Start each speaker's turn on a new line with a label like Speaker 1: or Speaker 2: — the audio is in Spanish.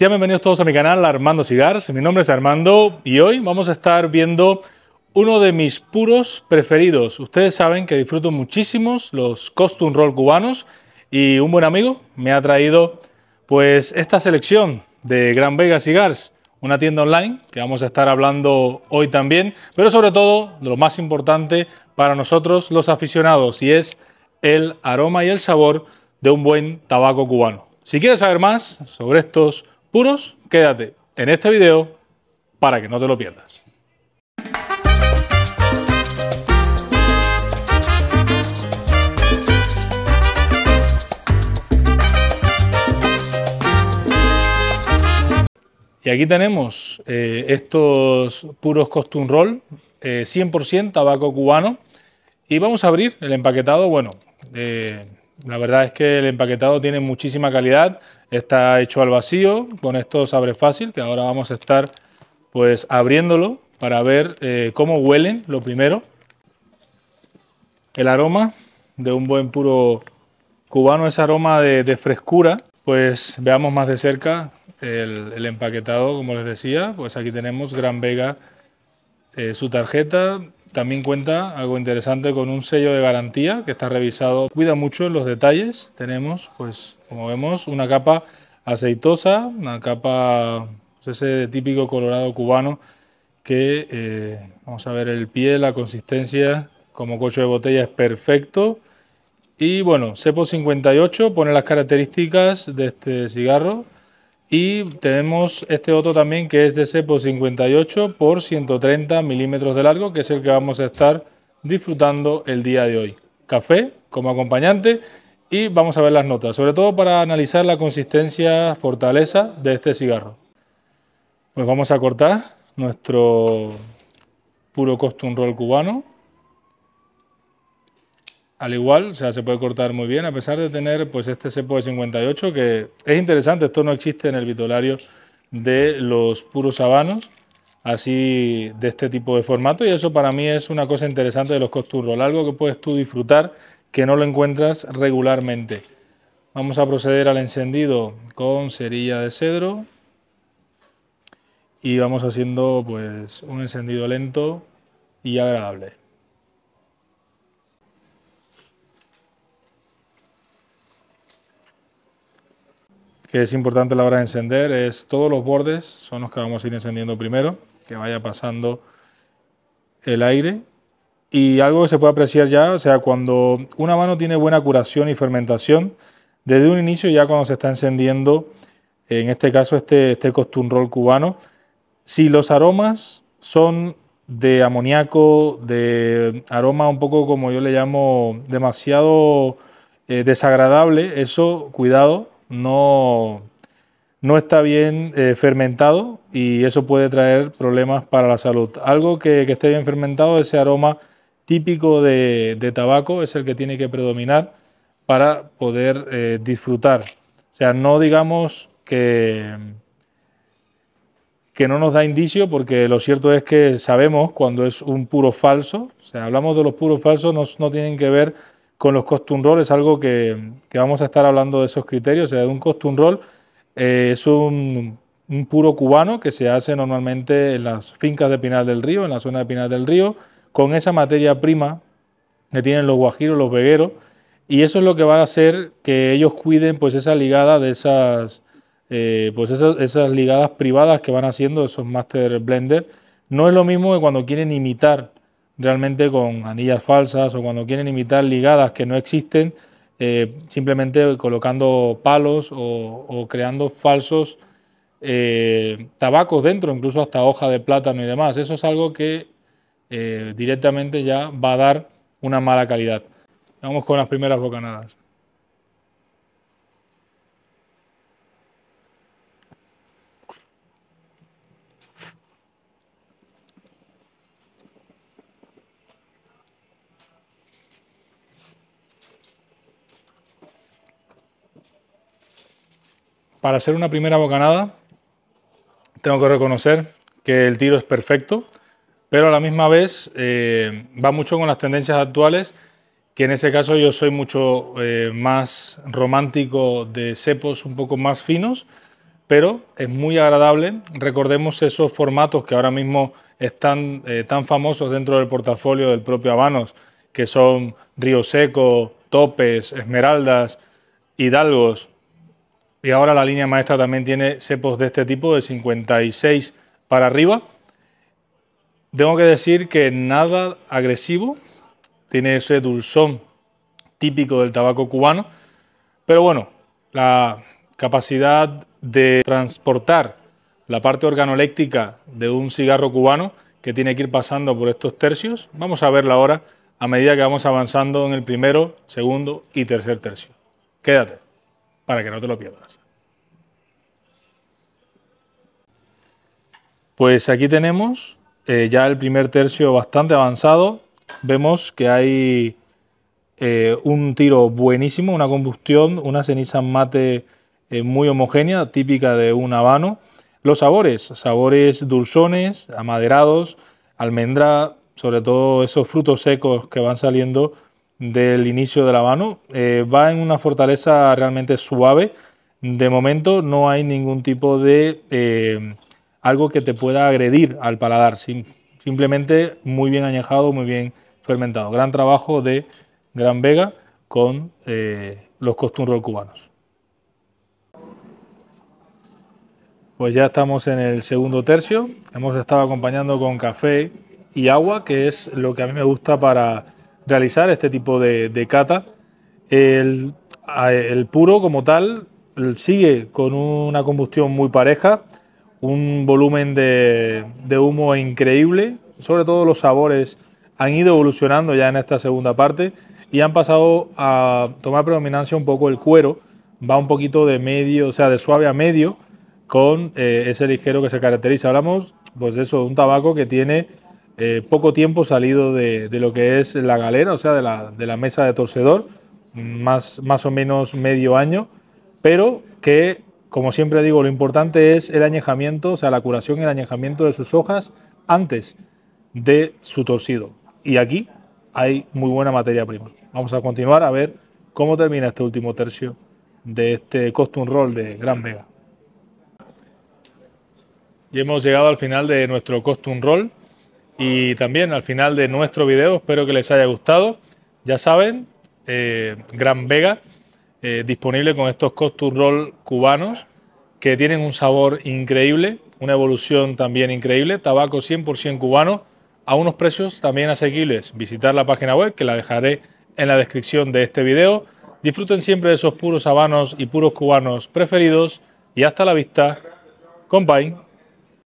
Speaker 1: Sean bienvenidos todos a mi canal Armando Cigars. Mi nombre es Armando y hoy vamos a estar viendo uno de mis puros preferidos. Ustedes saben que disfruto muchísimo los Costum Roll cubanos y un buen amigo me ha traído pues esta selección de Gran Vega Cigars, una tienda online que vamos a estar hablando hoy también, pero sobre todo lo más importante para nosotros los aficionados y es el aroma y el sabor de un buen tabaco cubano. Si quieres saber más sobre estos puros, quédate en este video para que no te lo pierdas. Y aquí tenemos eh, estos puros costum roll, 100% eh, tabaco cubano. Y vamos a abrir el empaquetado, bueno, de eh, la verdad es que el empaquetado tiene muchísima calidad, está hecho al vacío, con esto se abre fácil, que ahora vamos a estar pues abriéndolo para ver eh, cómo huelen, lo primero. El aroma de un buen puro cubano, ese aroma de, frescura, pues veamos más de cerca el, empaquetado, como les decía, pues aquí tenemos Gran Vega, eh, su tarjeta, también cuenta algo interesante con un sello de garantía que está revisado, cuida mucho los detalles. Tenemos, pues, como vemos, una capa aceitosa, una capa pues, ese típico colorado cubano que eh, vamos a ver el pie, la consistencia, como coche de botella es perfecto. Y bueno, Cepo 58 pone las características de este cigarro. Y tenemos este otro también que es de cepo 58 por 130 milímetros de largo, que es el que vamos a estar disfrutando el día de hoy. Café como acompañante y vamos a ver las notas, sobre todo para analizar la consistencia, fortaleza de este cigarro. Pues vamos a cortar nuestro puro costum roll cubano al igual, sea, se puede cortar muy bien, a pesar de tener pues este cepo de 58, que es interesante, esto no existe en el vitolario de los puros habanos, así de este tipo de formato, y eso para mí es una cosa interesante de los costurros, algo que puedes tú disfrutar que no lo encuentras regularmente. Vamos a proceder al encendido con cerilla de cedro y vamos haciendo pues un encendido lento y agradable. que es importante a la hora de encender es todos los bordes, son los que vamos a ir encendiendo primero, que vaya pasando el aire. Y algo que se puede apreciar ya, o sea, cuando una mano tiene buena curación y fermentación, desde un inicio ya cuando se está encendiendo, en este caso este, este cubano, si los aromas son de amoníaco, de aroma un poco como yo le llamo demasiado eh, desagradable, eso cuidado, no, no está bien eh, fermentado y eso puede traer problemas para la salud. Algo que, esté bien fermentado, ese aroma típico de, tabaco es el que tiene que predominar para poder eh, disfrutar. O sea, no digamos que, que no nos da indicio, porque lo cierto es que sabemos cuando es un puro falso. O sea, hablamos de los puros falsos, no, no tienen que ver con los costum es algo que, vamos a estar hablando de esos criterios. O sea, un costum eh, es un, puro cubano que se hace normalmente en las fincas de Pinal del Río, en la zona de Pinal del Río, con esa materia prima que tienen los guajiros, los vegueros, y eso es lo que va a hacer que ellos cuiden pues esa ligada de esas, eh, pues esas, esas ligadas privadas que van haciendo esos master blender. No es lo mismo que cuando quieren imitar realmente con anillas falsas o cuando quieren imitar ligadas que no existen, eh, simplemente colocando palos o, creando falsos eh, tabacos dentro, incluso hasta hoja de plátano y demás. Eso es algo que eh, directamente ya va a dar una mala calidad. Vamos con las primeras bocanadas. para hacer una primera bocanada, tengo que reconocer que el tiro es perfecto, pero a la misma vez eh, va mucho con las tendencias actuales, que en ese caso yo soy mucho eh, más romántico de cepos un poco más finos, pero es muy agradable. Recordemos esos formatos que ahora mismo están eh, tan famosos dentro del portafolio del propio Habanos, que son Río Seco, Topes, Esmeraldas, Hidalgos, y ahora la línea maestra también tiene cepos de este tipo, de 56 para arriba. Tengo que decir que nada agresivo, tiene ese dulzón típico del tabaco cubano, pero bueno, la capacidad de transportar la parte organoléctica de un cigarro cubano que tiene que ir pasando por estos tercios, vamos a verla ahora a medida que vamos avanzando en el primero, segundo y tercer tercio. Quédate para que no te lo pierdas. Pues aquí tenemos eh, ya el primer tercio bastante avanzado. Vemos que hay eh, un tiro buenísimo, una combustión, una ceniza mate eh, muy homogénea, típica de un habano. Los sabores, sabores dulzones, amaderados, almendra, sobre todo esos frutos secos que van saliendo del inicio de la mano. Eh, va en una fortaleza realmente suave. De momento no hay ningún tipo de eh, algo que te pueda agredir al paladar. simplemente muy bien añejado, muy bien fermentado. Gran trabajo de Gran Vega con eh, los costumbres cubanos. Pues ya estamos en el segundo tercio. Hemos estado acompañando con café y agua, que es lo que a mí me gusta para realizar este tipo de, cata. El, puro como tal sigue con una combustión muy pareja, un volumen de, humo increíble, sobre todo los sabores han ido evolucionando ya en esta segunda parte y han pasado a tomar predominancia un poco el cuero, va un poquito de medio, o sea, de suave a medio, con eh, ese ligero que se caracteriza. Hablamos, pues de eso, de un tabaco que tiene eh, poco tiempo salido de, lo que es la galera, o sea, de la, mesa de torcedor, más, más o menos medio año, pero que, como siempre digo, lo importante es el añejamiento, o sea, la curación y el añejamiento de sus hojas antes de su torcido. Y aquí hay muy buena materia prima. Vamos a continuar a ver cómo termina este último tercio de este Costum Roll de Gran Vega. Y hemos llegado al final de nuestro Costum Roll y también al final de nuestro video. Espero que les haya gustado. Ya saben, eh, Gran Vega, eh, disponible con estos costurrol roll cubanos que tienen un sabor increíble, una evolución también increíble, tabaco 100% cubano a unos precios también asequibles. Visitar la página web que la dejaré en la descripción de este video. Disfruten siempre de esos puros habanos y puros cubanos preferidos y hasta la vista. Compay.